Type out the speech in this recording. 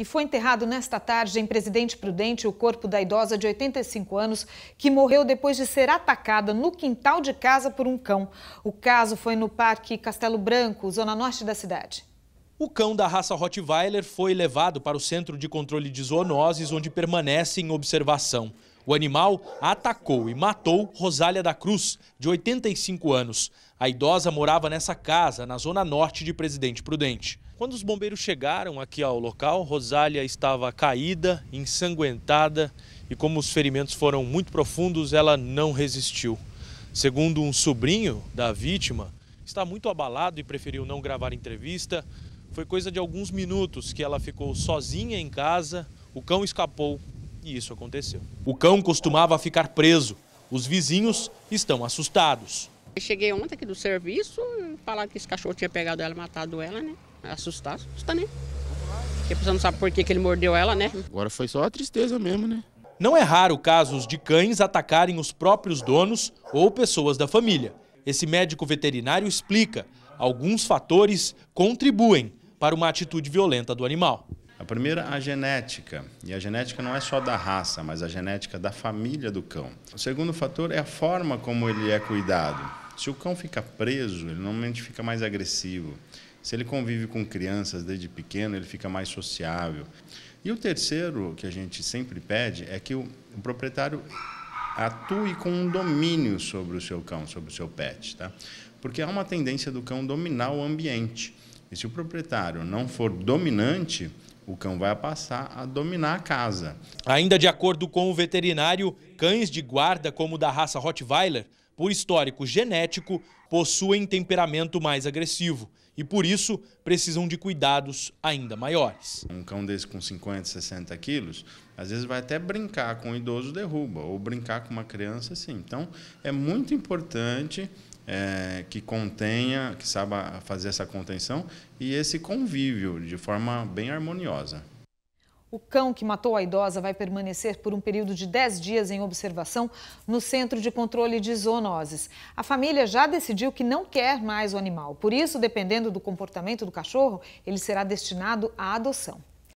e foi enterrado nesta tarde em Presidente Prudente o corpo da idosa de 85 anos que morreu depois de ser atacada no quintal de casa por um cão. O caso foi no Parque Castelo Branco, zona norte da cidade. O cão da raça Rottweiler foi levado para o Centro de Controle de Zoonoses, onde permanece em observação. O animal atacou e matou Rosália da Cruz, de 85 anos. A idosa morava nessa casa, na zona norte de Presidente Prudente. Quando os bombeiros chegaram aqui ao local, Rosália estava caída, ensanguentada e, como os ferimentos foram muito profundos, ela não resistiu. Segundo um sobrinho da vítima, está muito abalado e preferiu não gravar entrevista. Foi coisa de alguns minutos que ela ficou sozinha em casa, o cão escapou e isso aconteceu. O cão costumava ficar preso. Os vizinhos estão assustados. Eu cheguei ontem aqui do serviço, falaram que esse cachorro tinha pegado ela, matado ela, né? Assustar, assusta, né? Porque a pessoa não sabe por que, que ele mordeu ela, né? Agora foi só a tristeza mesmo, né? Não é raro casos de cães atacarem os próprios donos ou pessoas da família. Esse médico veterinário explica, alguns fatores contribuem para uma atitude violenta do animal. A primeira, a genética. E a genética não é só da raça, mas a genética da família do cão. O segundo fator é a forma como ele é cuidado. Se o cão fica preso, ele normalmente fica mais agressivo. Se ele convive com crianças desde pequeno, ele fica mais sociável. E o terceiro que a gente sempre pede é que o, o proprietário atue com um domínio sobre o seu cão, sobre o seu pet, tá? Porque há uma tendência do cão dominar o ambiente. E se o proprietário não for dominante, o cão vai passar a dominar a casa. Ainda de acordo com o veterinário, cães de guarda, como o da raça Rottweiler, por histórico genético, possuem temperamento mais agressivo e, por isso, precisam de cuidados ainda maiores. Um cão desse com 50, 60 quilos, às vezes vai até brincar com um idoso derruba, ou brincar com uma criança assim. Então, é muito importante é, que contenha, que saiba fazer essa contenção e esse convívio de forma bem harmoniosa. O cão que matou a idosa vai permanecer por um período de 10 dias em observação no Centro de Controle de Zoonoses. A família já decidiu que não quer mais o animal, por isso, dependendo do comportamento do cachorro, ele será destinado à adoção.